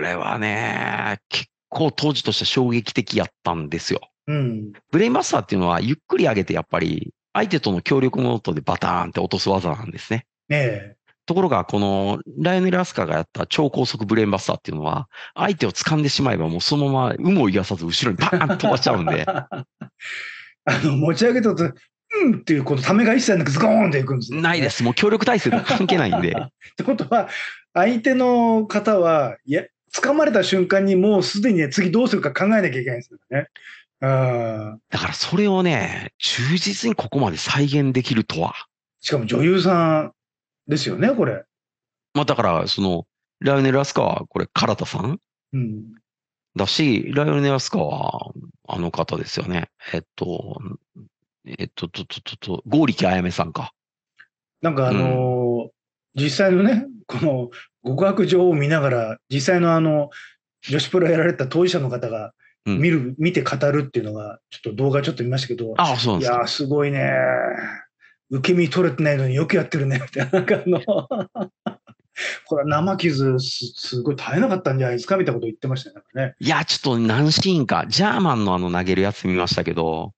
れはね、結構当時として衝撃的やったんですよ。うん、ブレインバスターっていうのは、ゆっくり上げてやっぱり、相手との協力モードでバターンって落とす技なんですね。ねところが、この、ライオネル・アスカがやった超高速ブレインバスターっていうのは、相手を掴んでしまえばもうそのまま、有無を言わさず後ろにバーンと飛ばしちゃうんで。あの、持ち上げたと、うんっていうこのためが一切なくズコーンっていくんです、ね、ないです。もう協力体制と関係ないんで。ってことは、相手の方は、いや、掴まれた瞬間にもうすでに、ね、次どうするか考えなきゃいけないんですよね。だからそれをね、忠実にここまで再現できるとは。しかも女優さんですよね、これ。まあだから、その、ライオネル・アスカは、これ、唐田さん、うん、だし、ライオネル・アスカは、あの方ですよね。えっと、えっと、と、と、と、と、剛力あやめさんか。なんかあのーうん、実際のね、この極悪女王を見ながら、実際のあの、女子プロやられた当事者の方が、見る、見て語るっていうのが、ちょっと動画ちょっと見ましたけど、ああそういや、すごいね。受け身取れてないのによくやってるね、みたいな。んかあの これは生傷すすごい耐えなかったんじゃないですかみたいなこと言ってましたね。ねいや、ちょっと何シーンか、ジャーマンのあの投げるやつ見ましたけど、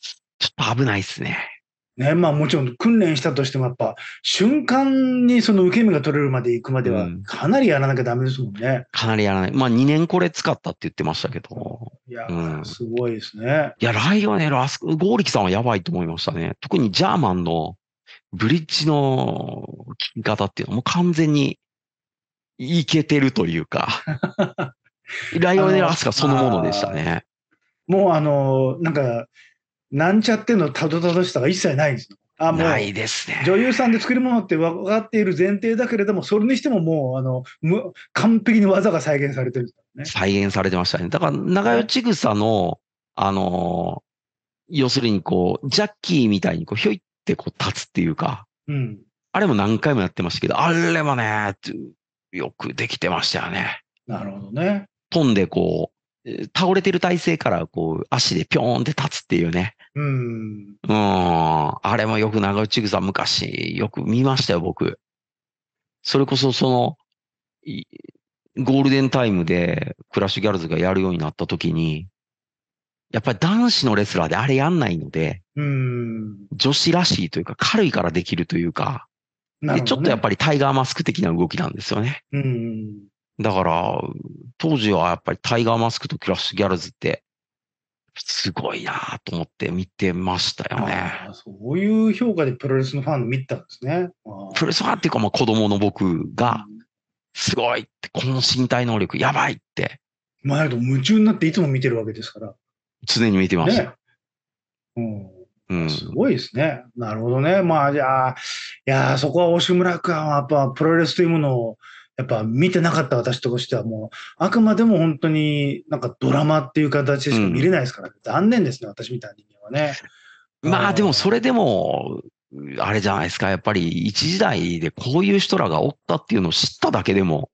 ちょっと危ないっすね。ね、まあもちろん訓練したとしてもやっぱ瞬間にその受け身が取れるまで行くまではかなりやらなきゃダメですもんね。うん、かなりやらない。まあ2年これ使ったって言ってましたけど。いや、うん、すごいですね。いや、ライオネル、あそこ、ゴーリキさんはやばいと思いましたね。特にジャーマンのブリッジの聞き方っていうのも完全にいけてるというか。ライオネル・アスカそのものでしたね。もうあの、なんか、なんちゃってのたどたどしさが一切ないんですよ。あもうないですね。女優さんで作り物って分かっている前提だけれども、それにしてももうあの完璧に技が再現されてるね。再現されてましたね。だから長与千草の、あの要するにこう、ジャッキーみたいにこうひょいってこう立つっていうか、うん、あれも何回もやってましたけど、あれもね、よくできてましたよね。なるほどね。飛んでこう、倒れてる体勢からこう足でぴょーんって立つっていうね。うん。うん。あれもよく長内草昔よく見ましたよ、僕。それこそその、ゴールデンタイムでクラッシュギャルズがやるようになった時に、やっぱり男子のレスラーであれやんないので、うん女子らしいというか軽いからできるというか、ね、ちょっとやっぱりタイガーマスク的な動きなんですよね。うんだから、当時はやっぱりタイガーマスクとクラッシュギャルズって、すごいなと思って見てましたよね。そういう評価でプロレスのファン見たんですね。プロレスファンっていうか、まあ、子供の僕が、すごいって、この身体能力やばいって。まあ、夢中になっていつも見てるわけですから。常に見てました。ね、うん。すごいですね。なるほどね。まあ、じゃあ、いや、そこは押村君はやっぱプロレスというものを、やっぱ見てなかった私としてはもう、あくまでも本当になんかドラマっていう形しか見れないですから、ね、うん、残念ですね、私みたいな人間はね。まあでもそれでも、あれじゃないですか、やっぱり一時代でこういう人らがおったっていうのを知っただけでも。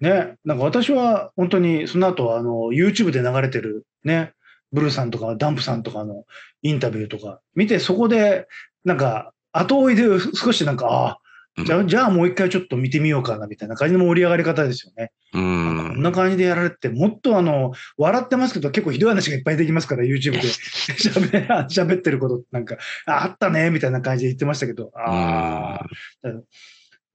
ね、なんか私は本当にその後あの YouTube で流れてるね、ブルーさんとかダンプさんとかのインタビューとか見てそこでなんか後追いで少しなんか、ああ、じゃじゃあもう一回ちょっと見てみようかなみたいな感じの盛り上がり方ですよね。うんこんな感じでやられて、もっとあの、笑ってますけど、結構ひどい話がいっぱいできますから、YouTube で 喋喋ってることなんか、あったね、みたいな感じで言ってましたけど、ああ、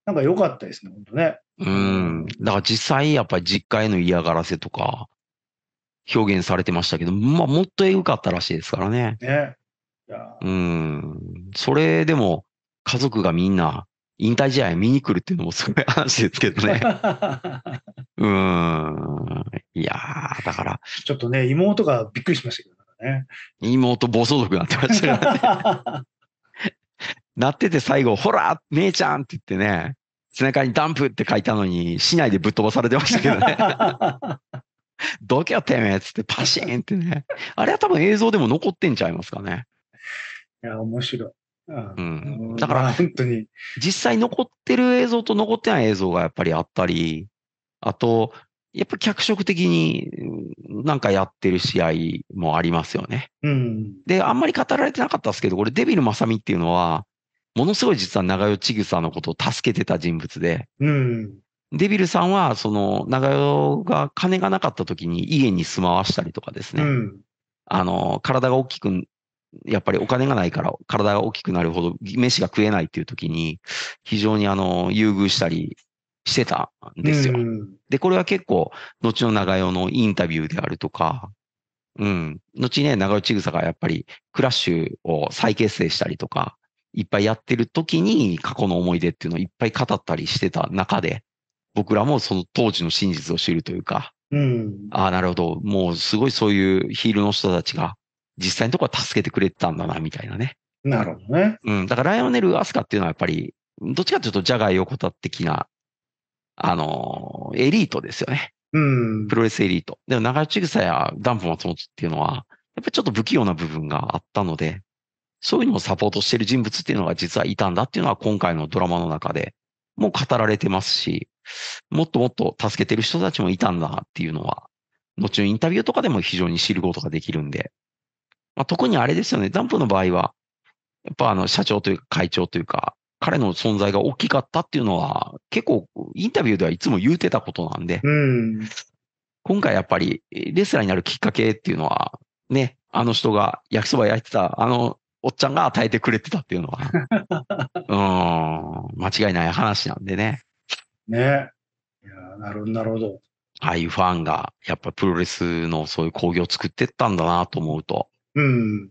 なんか良かったですね、本当ね。うん。だから実際やっぱり実家への嫌がらせとか、表現されてましたけど、まあもっとエグかったらしいですからね。ね。うん。それでも、家族がみんな、引退試合見に来るっていうのもすごい話ですけどね。うん。いやー、だから。ちょっとね、妹がびっくりしましたけどね。妹暴走族になってましたからね。なってて最後、ほら、姉ちゃんって言ってね、背中にダンプって書いたのに、市内でぶっ飛ばされてましたけどね。どけよてめえっつってパシーンってね。あれは多分映像でも残ってんちゃいますかね。いや、面白い。うん、だから、本当に。実際残ってる映像と残ってない映像がやっぱりあったり、あと、やっぱ脚色的になんかやってる試合もありますよね。うん、で、あんまり語られてなかったですけど、これデビル・マサミっていうのは、ものすごい実は長与千草のことを助けてた人物で、うん、デビルさんは、その、長与が金がなかった時に家に住まわしたりとかですね、うん、あの、体が大きくやっぱりお金がないから体が大きくなるほど飯が食えないっていう時に非常にあの優遇したりしてたんですよ。で、これは結構後の長代のインタビューであるとか、うん、後ね、長代千草がやっぱりクラッシュを再結成したりとか、いっぱいやってる時に過去の思い出っていうのをいっぱい語ったりしてた中で、僕らもその当時の真実を知るというか、うん、ああ、なるほど。もうすごいそういうヒールの人たちが実際のところは助けてくれてたんだな、みたいなね。なるほどね。うん。だからライオネル・アスカっていうのはやっぱり、どっちかというと、ジャガイ横田的な、あのー、エリートですよね。うん。プロレスエリート。でも、長内草やダンプ松本っていうのは、やっぱりちょっと不器用な部分があったので、そういうのをサポートしている人物っていうのが実はいたんだっていうのは今回のドラマの中でもう語られてますし、もっともっと助けてる人たちもいたんだっていうのは、後のインタビューとかでも非常に知ることができるんで、まあ、特にあれですよね、ダンプの場合は、やっぱあの社長というか会長というか、彼の存在が大きかったっていうのは、結構インタビューではいつも言うてたことなんで、うん、今回やっぱりレスラーになるきっかけっていうのは、ね、あの人が焼きそば焼いてた、あのおっちゃんが与えてくれてたっていうのは、うん、間違いない話なんでね。ね。いやなるほど、なるほど。ああいうファンが、やっぱプロレスのそういう興行を作ってったんだなと思うと、うん。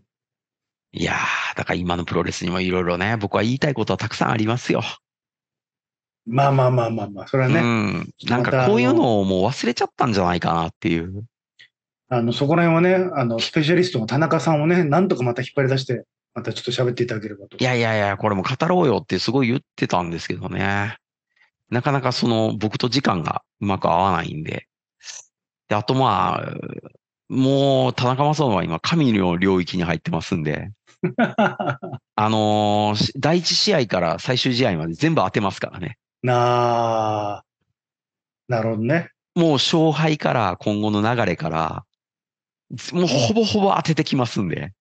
いやー、だから今のプロレスにもいろいろね、僕は言いたいことはたくさんありますよ。まあまあまあまあまあ、それはね。うん。なんかこういうのをもう忘れちゃったんじゃないかなっていう。あの、そこら辺はね、あの、スペシャリストの田中さんをね、なんとかまた引っ張り出して、またちょっと喋っていただければと。いやいやいや、これも語ろうよってすごい言ってたんですけどね。なかなかその、僕と時間がうまく合わないんで。で、あとまあ、もう、田中正雄は今、神の領域に入ってますんで、あのー、第一試合から最終試合まで全部当てますからね。なあ、なるほどね。もう勝敗から今後の流れから、もうほぼほぼ当ててきますんで。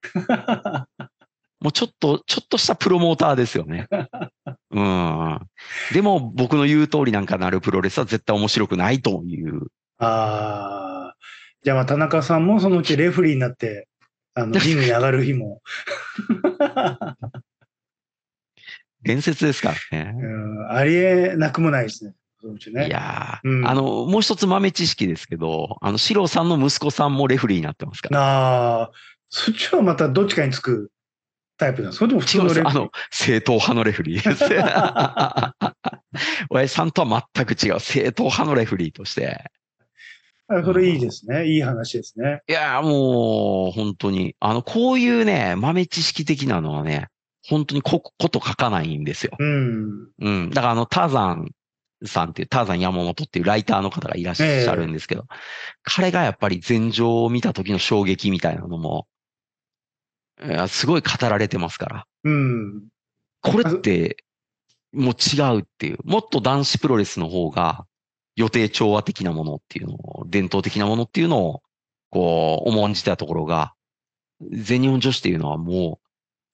もうちょっと、ちょっとしたプロモーターですよね。うん。でも僕の言う通りなんかなるプロレスは絶対面白くないという。ああ。じゃあ、田中さんもそのうちレフリーになって、あの、リングに上がる日も。伝説ですからね。ありえなくもないですね。ね、いや、うん、あの、もう一つ豆知識ですけど、あの、四郎さんの息子さんもレフリーになってますから。ああ、そっちはまたどっちかにつくタイプなんですかでも普通のレフリー。あの、正統派のレフリーです。親父さんとは全く違う、正統派のレフリーとして。それいいですね。いい話ですね。いや、もう、本当に。あの、こういうね、豆知識的なのはね、本当にこ、こと書かないんですよ。うん。うん。だから、あの、ターザンさんっていう、ターザン山本っていうライターの方がいらっしゃるんですけど、えー、彼がやっぱり前情を見た時の衝撃みたいなのも、すごい語られてますから。うん。これって、もう違うっていう。もっと男子プロレスの方が、予定調和的なものっていうのを、伝統的なものっていうのを、こう、重んじたところが、全日本女子っていうのはもう、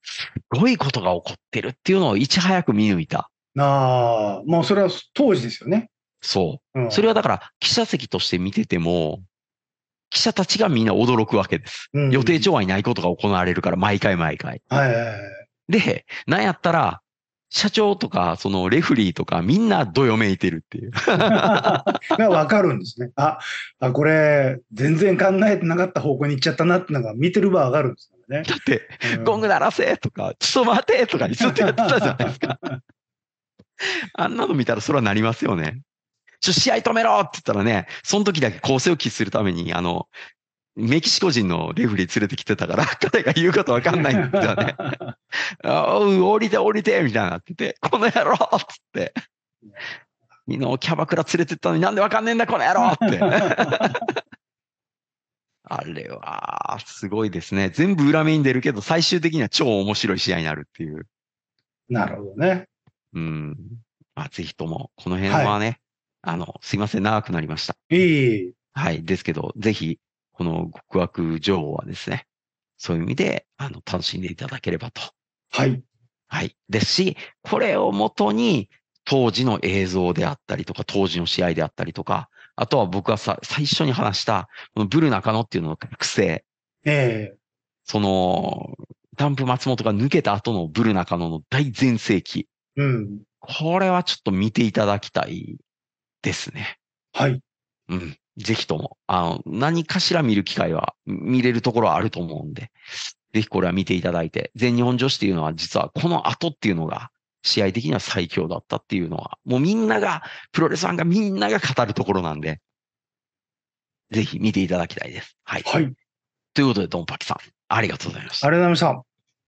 すごいことが起こってるっていうのをいち早く見抜いた。ああ、もうそれは当時ですよね。そう、うん。それはだから記者席として見てても、記者たちがみんな驚くわけです。うん、予定調和にないことが行われるから、毎回毎回。はいはいはい。で、なんやったら、社長とか、そのレフリーとか、みんなどよめいてるっていう。がわかるんですね。あ、あこれ、全然考えてなかった方向に行っちゃったなってのが見てる場上がるんですよね。だって、うん、ゴング鳴らせとか、ちょっと待てとか、ずっとやってたじゃないですか。あんなの見たら、それはなりますよね。ちょ、試合止めろって言ったらね、その時だけ構成を期するために、あの、メキシコ人のレフリー連れてきてたから、彼が言うことわかんないんだよね。お う、降りて降りてみたいになってて、この野郎っつって。昨日キャバクラ連れてったのになんでわかんねえんだ、この野郎って。あれは、すごいですね。全部裏目に出るけど、最終的には超面白い試合になるっていう。なるほどね。うん。まあ、ぜひとも、この辺はね、はい、あの、すいません、長くなりました。いい。はい。ですけど、ぜひ、この極悪女王はですね、そういう意味で、あの、楽しんでいただければと。はい。はい。ですし、これをもとに、当時の映像であったりとか、当時の試合であったりとか、あとは僕がさ、最初に話した、このブル中野っていうのの覚醒。ええー、その、ダンプ松本が抜けた後のブル中野の大全盛期。うん。これはちょっと見ていただきたいですね。はい。うん。ぜひとも、あの、何かしら見る機会は、見れるところはあると思うんで、ぜひこれは見ていただいて、全日本女子っていうのは実はこの後っていうのが、試合的には最強だったっていうのは、もうみんなが、プロレスさんがみんなが語るところなんで、ぜひ見ていただきたいです。はい。はい。ということで、ドンパキさん、ありがとうございました。ありがとうございました。